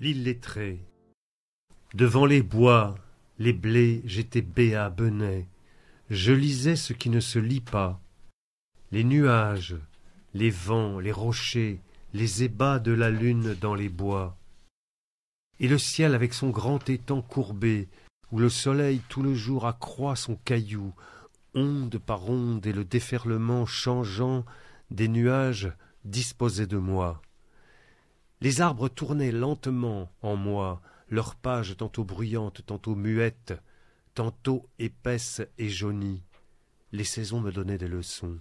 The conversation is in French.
l'illettré. Devant les bois, les blés, j'étais béat, benêt. Je lisais ce qui ne se lit pas. Les nuages, les vents, les rochers, les ébats de la lune dans les bois. Et le ciel avec son grand étang courbé, où le soleil tout le jour accroît son caillou, onde par onde et le déferlement changeant des nuages disposait de moi les arbres tournaient lentement en moi, leurs pages tantôt bruyantes, tantôt muettes, tantôt épaisses et jaunies. Les saisons me donnaient des leçons.